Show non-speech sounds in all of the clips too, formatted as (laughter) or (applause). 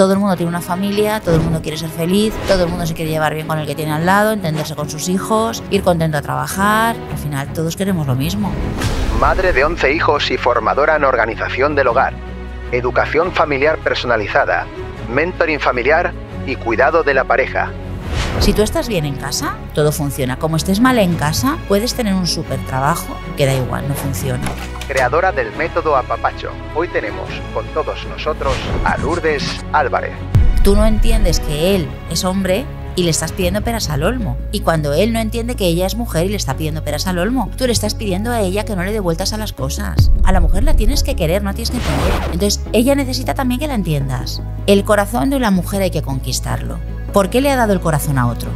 Todo el mundo tiene una familia, todo el mundo quiere ser feliz, todo el mundo se quiere llevar bien con el que tiene al lado, entenderse con sus hijos, ir contento a trabajar. Al final todos queremos lo mismo. Madre de 11 hijos y formadora en organización del hogar, educación familiar personalizada, mentoring familiar y cuidado de la pareja. Si tú estás bien en casa, todo funciona. Como estés mal en casa, puedes tener un súper trabajo que da igual, no funciona. Creadora del método Apapacho. Hoy tenemos con todos nosotros a Lourdes Álvarez. Tú no entiendes que él es hombre y le estás pidiendo peras al olmo. Y cuando él no entiende que ella es mujer y le está pidiendo peras al olmo, tú le estás pidiendo a ella que no le dé vueltas a las cosas. A la mujer la tienes que querer, no tienes que entender. Entonces, ella necesita también que la entiendas. El corazón de una mujer hay que conquistarlo. ¿Por qué le ha dado el corazón a otro?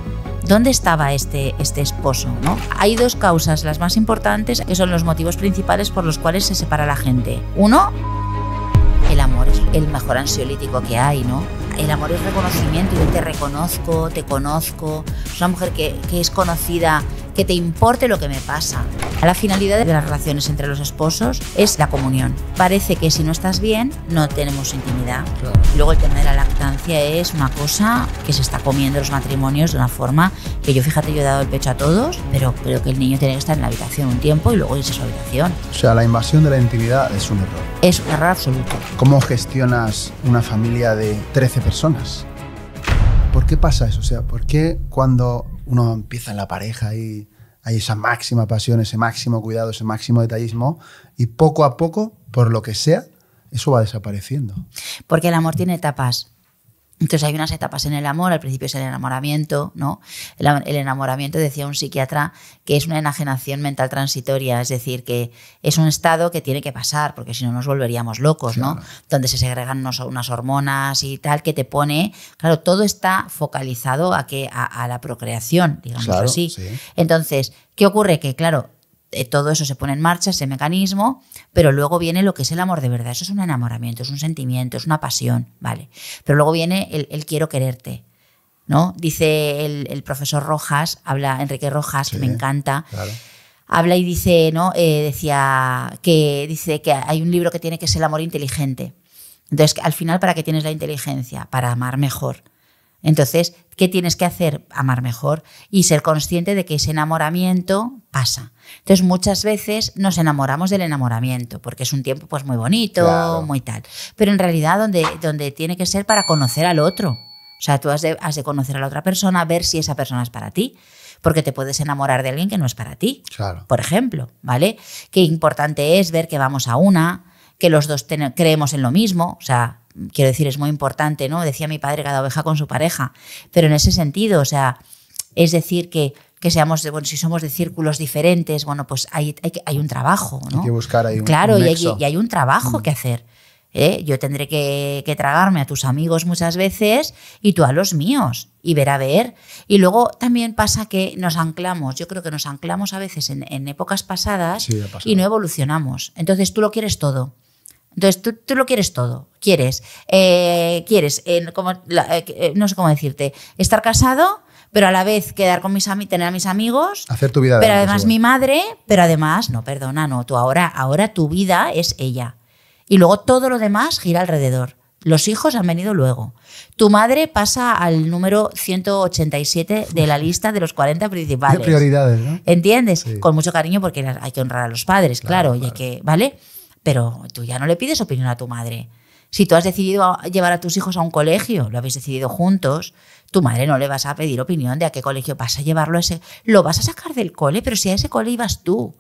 ¿Dónde estaba este, este esposo? ¿no? Hay dos causas, las más importantes, que son los motivos principales por los cuales se separa la gente. Uno, el amor es el mejor ansiolítico que hay, ¿no? El amor es reconocimiento, yo te reconozco, te conozco. Es una mujer que, que es conocida que te importe lo que me pasa. La finalidad de las relaciones entre los esposos es la comunión. Parece que si no estás bien, no tenemos intimidad. Luego el tema de la lactancia es una cosa que se está comiendo los matrimonios de una forma que yo, fíjate, yo he dado el pecho a todos, pero creo que el niño tiene que estar en la habitación un tiempo y luego irse a su habitación. O sea, la invasión de la intimidad es un error. Es un error absoluto. ¿Cómo gestionas una familia de 13 personas? ¿Por qué pasa eso? O sea, ¿por qué cuando uno empieza en la pareja y hay esa máxima pasión, ese máximo cuidado, ese máximo detallismo, y poco a poco, por lo que sea, eso va desapareciendo. Porque el amor tiene etapas. Entonces hay unas etapas en el amor, al principio es el enamoramiento, ¿no? El, enamoramiento, decía un psiquiatra, que es una enajenación mental transitoria, es decir, que es un estado que tiene que pasar, porque si no nos volveríamos locos, ¿no? Donde se segregan unas hormonas y tal, que te pone, claro, todo está focalizado a, que, a, la procreación, digamos así. Entonces, ¿qué ocurre? Que, claro, eh, todo eso se pone en marcha, ese mecanismo, pero luego viene lo que es el amor de verdad. Eso es un enamoramiento, es un sentimiento, es una pasión, ¿vale? Pero luego viene el, quiero quererte. ¿No? Dice el, profesor Rojas, habla Enrique Rojas, que me encanta. Habla y dice, ¿no? Eh, decía que dice que hay un libro que tiene que ser el amor inteligente. Entonces, al final, ¿para qué tienes la inteligencia? Para amar mejor. Entonces, ¿qué tienes que hacer? Amar mejor y ser consciente de que ese enamoramiento pasa. Entonces muchas veces nos enamoramos del enamoramiento, porque es un tiempo pues muy bonito, muy tal. Pero en realidad donde, donde tiene que ser para conocer al otro. O sea, tú has de, conocer a la otra persona, ver si esa persona es para ti porque te puedes enamorar de alguien que no es para ti. Claro. Por ejemplo, ¿vale? Qué importante es ver que vamos a una, que los dos creemos en lo mismo, o sea, quiero decir, es muy importante, ¿no? Decía mi padre cada oveja con su pareja, pero en ese sentido, o sea, es decir que que seamos bueno, si somos de círculos diferentes, bueno, pues hay, hay, un trabajo, ¿no? Hay que buscar ahí un Claro, y, hay, y, hay, un trabajo mm. que hacer. ¿eh? Yo tendré que, tragarme a tus amigos muchas veces y tú a los míos y ver a ver. Y luego también pasa que nos anclamos, yo creo que nos anclamos a veces en, épocas pasadas y no evolucionamos. Entonces tú lo quieres todo. Entonces tú, lo quieres todo. Quieres, eh, quieres, eh, no sé cómo decirte, estar casado, pero a la vez quedar con mis amigos, tener a mis amigos. Hacer tu vida. Pero además mi madre, pero además, no, perdona, no, tú ahora, ahora tu vida es ella. Y luego todo lo demás gira alrededor. Los hijos han venido luego. Tu madre pasa al número 187 de la lista de los 40 principales. prioridades, ¿Entiendes? Con mucho cariño porque hay que honrar a los padres, claro, que, ¿vale? Pero tú ya no le pides opinión a tu madre. Si tú has decidido llevar a tus hijos a un colegio, lo habéis decidido juntos, tu madre no le vas a pedir opinión de a qué colegio vas a llevarlo a ese. Lo vas a sacar del cole, pero si a ese cole ibas tú.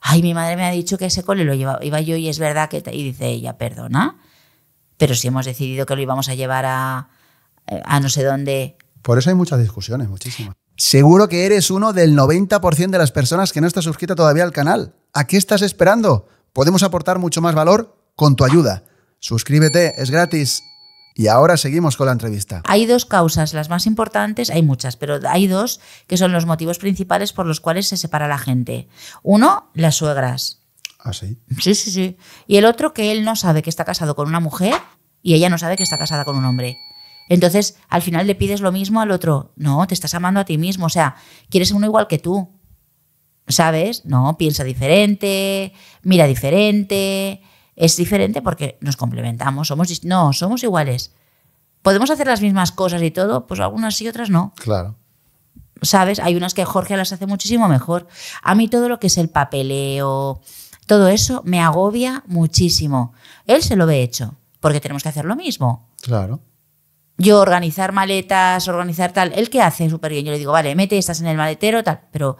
Ay, mi madre me ha dicho que ese cole lo iba yo y es verdad que. y dice ella, perdona. Pero si hemos decidido que lo íbamos a llevar a, eh, a no sé dónde. Por eso hay muchas discusiones, muchísimas. Seguro que eres uno del 90% de las personas que no está suscrita todavía al canal. ¿A qué estás esperando? Podemos aportar mucho más valor con tu ayuda. Suscríbete, es gratis. Y ahora seguimos con la entrevista. Hay dos causas, las más importantes, hay muchas, pero hay dos que son los motivos principales por los cuales se separa la gente. Uno, las suegras. ¿Ah, sí? Sí, sí, sí. Y el otro, que él no sabe que está casado con una mujer y ella no sabe que está casada con un hombre. Entonces, al final le pides lo mismo al otro. No, te estás amando a ti mismo. O sea, quieres uno igual que tú. ¿Sabes? No, piensa diferente, mira diferente, es diferente porque nos complementamos, somos no, somos iguales. Podemos hacer las mismas cosas y todo, pues algunas y otras no. Claro. ¿Sabes? Hay unas que Jorge las hace muchísimo mejor. A mí todo lo que es el papeleo, todo eso me agobia muchísimo. Él se lo ve hecho, porque tenemos que hacer lo mismo. Claro. Yo organizar maletas, organizar tal, él que hace súper bien. Yo le digo, vale, mete estas en el maletero, tal, pero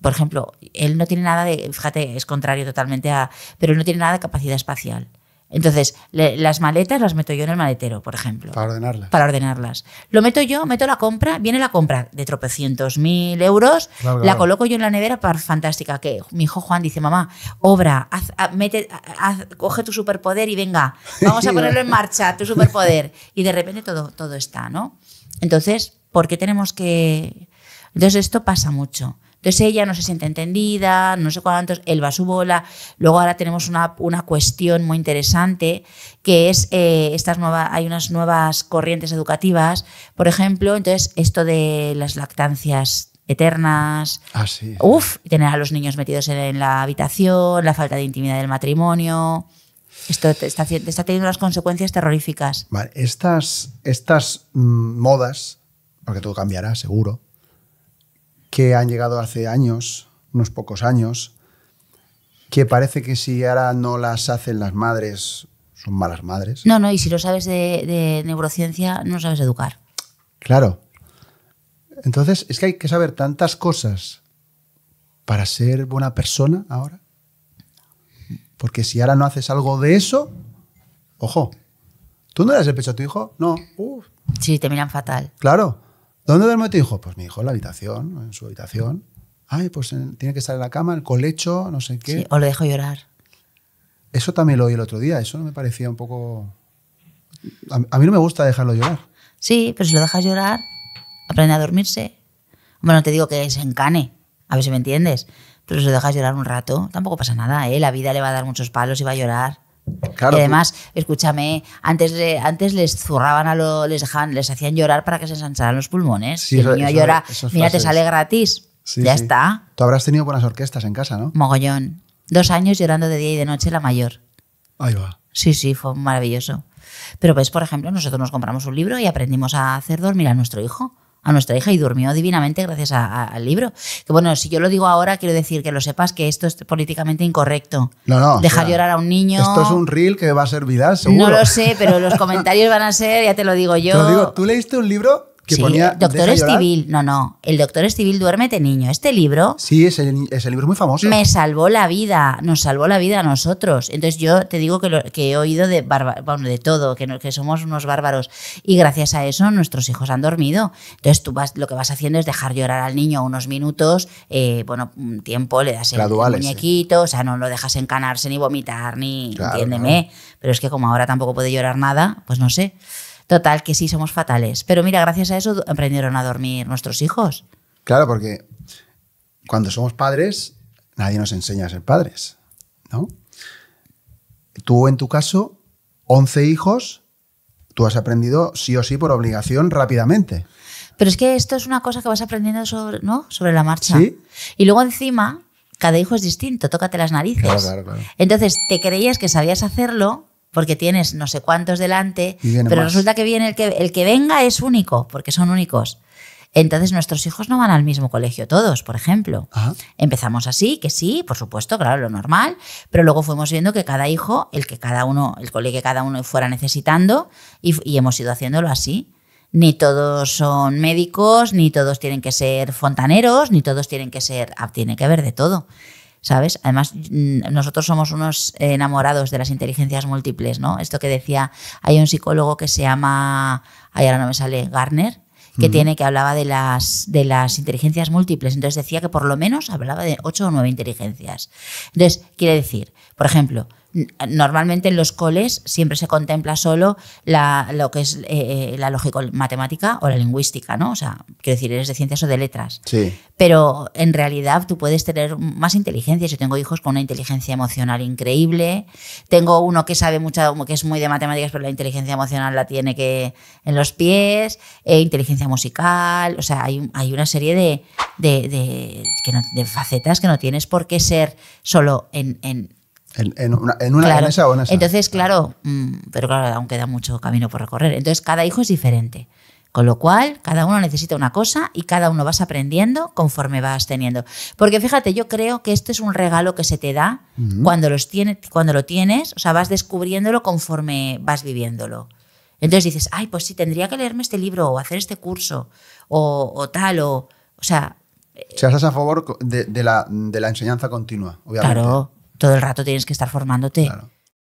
por ejemplo, él no tiene nada de, fíjate, es contrario totalmente a, pero no tiene nada de capacidad espacial. Entonces, las maletas las meto yo en el maletero, por ejemplo. Para ordenarlas. Para ordenarlas. Lo meto yo, meto la compra, viene la compra de tropecientos mil euros, la coloco yo en la nevera, para, fantástica, que mi hijo Juan dice, mamá, obra, mete, coge tu superpoder y venga, vamos a (laughs) ponerlo en marcha, tu superpoder. Y de repente todo, todo está, ¿no? Entonces, ¿por qué tenemos que...? Entonces, esto pasa mucho. Entonces ella no se siente entendida, no sé cuántos, él va a su bola. Luego ahora tenemos una, una cuestión muy interesante que es eh, estas nuevas, hay unas nuevas corrientes educativas, por ejemplo, entonces esto de las lactancias eternas. Ah, Uf, tener a los niños metidos en, la habitación, la falta de intimidad del matrimonio. Esto está, teniendo unas consecuencias terroríficas. estas, estas mm, modas, porque todo cambiará, seguro, que han llegado hace años, unos pocos años, que parece que si ahora no las hacen las madres, son malas madres. No, no, y si lo sabes de, neurociencia, no sabes educar. Claro. Entonces, es que hay que saber tantas cosas para ser buena persona ahora. Porque si ahora no haces algo de eso, ojo, ¿tú no das el pecho a tu hijo? No. Sí, te miran fatal. Claro. ¿Dónde duerme tu hijo? Pues mi hijo en la habitación, en su habitación. Ay, pues tiene que estar en la cama, el colecho, no sé qué. Sí, o lo dejo llorar. Eso también lo oí el otro día, eso me parecía un poco... A, mí no me gusta dejarlo llorar. Sí, pero si lo dejas llorar, aprende a dormirse. Bueno, te digo que se encane, a ver si me entiendes. Pero si lo dejas llorar un rato, tampoco pasa nada, ¿eh? La vida le va a dar muchos palos y va a llorar además, escúchame, antes, antes les zurraban a lo, les les hacían llorar para que se ensancharan los pulmones. el niño llora, mira, te sale gratis. ya está. Tú habrás tenido buenas orquestas en casa, ¿no? Mogollón. Dos años llorando de día y de noche la mayor. Ahí va. Sí, sí, fue maravilloso. Pero pues, por ejemplo, nosotros nos compramos un libro y aprendimos a hacer dormir a nuestro hijo a nuestra hija y durmió divinamente gracias al libro. Que bueno, si yo lo digo ahora, quiero decir que lo sepas que esto es políticamente incorrecto. No, no. Dejar llorar a un niño. Esto es un reel que va a ser viral, seguro. No lo sé, pero los comentarios van a ser, ya te lo digo yo. Te lo digo, ¿tú leíste un libro Doctor Estivil, no, no, el Doctor Estivil duérmete niño. Este libro... Sí, es el libro muy famoso. Me salvó la vida, nos salvó la vida a nosotros. Entonces yo te digo que, que he oído de, de todo, que, somos unos bárbaros. Y gracias a eso nuestros hijos han dormido. Entonces tú vas, lo que vas haciendo es dejar llorar al niño unos minutos, eh, bueno, un tiempo, le das el, ¿eh? muñequito, o sea, no lo dejas encanarse ni vomitar, ni, entiéndeme. Pero es que como ahora tampoco puede llorar nada, pues no sé. Total, que sí, somos fatales. Pero mira, gracias a eso aprendieron a dormir nuestros hijos. Claro, porque cuando somos padres, nadie nos enseña a ser padres, ¿no? Tú, en tu caso, 11 hijos, tú has aprendido sí o sí por obligación rápidamente. Pero es que esto es una cosa que vas aprendiendo sobre, ¿no? sobre la marcha. ¿Sí? Y luego encima, cada hijo es distinto, tócate las narices. claro. Entonces, te creías que sabías hacerlo porque tienes no sé cuántos delante, pero resulta que viene el que, el que venga es único, porque son únicos. Entonces nuestros hijos no van al mismo colegio todos, por ejemplo. Ah. Empezamos así, que sí, por supuesto, claro, lo normal, pero luego fuimos viendo que cada hijo, el que cada uno, el colegio que cada uno fuera necesitando, y, y hemos ido haciéndolo así. Ni todos son médicos, ni todos tienen que ser fontaneros, ni todos tienen que ser, ah, tiene que haber de todo. ¿sabes? Además, mm, nosotros somos unos enamorados de las inteligencias múltiples, ¿no? Esto que decía, hay un psicólogo que se llama, ahí ahora no me sale, Garner, que tiene que hablaba de las, de las inteligencias múltiples. Entonces decía que por lo menos hablaba de ocho o nueve inteligencias. Entonces, quiere decir por ejemplo, normalmente en los coles siempre se contempla solo lo que es eh, eh, la lógica matemática o la lingüística, ¿no? O sea, quiero decir, eres de ciencias o de letras. Sí. Pero en realidad tú puedes tener más inteligencia. Yo tengo hijos con una inteligencia emocional increíble. Tengo uno que sabe mucho, que es muy de matemáticas, pero la inteligencia emocional la tiene que en los pies. E inteligencia musical. O sea, hay, hay una serie de, facetas que no tienes por qué ser solo en en, una, o en esa. Entonces, claro, mm, pero claro, aún queda mucho camino por recorrer. Entonces, cada hijo es diferente. Con lo cual, cada uno necesita una cosa y cada uno vas aprendiendo conforme vas teniendo. Porque fíjate, yo creo que este es un regalo que se te da cuando, los tiene, cuando lo tienes, o sea, vas descubriéndolo conforme vas viviéndolo. Entonces dices, ay, pues sí, tendría que leerme este libro o hacer este curso o, tal, o, o sea... O sea, estás a eh, favor de, la, de la enseñanza continua, obviamente. Claro, todo el rato tienes que estar formándote.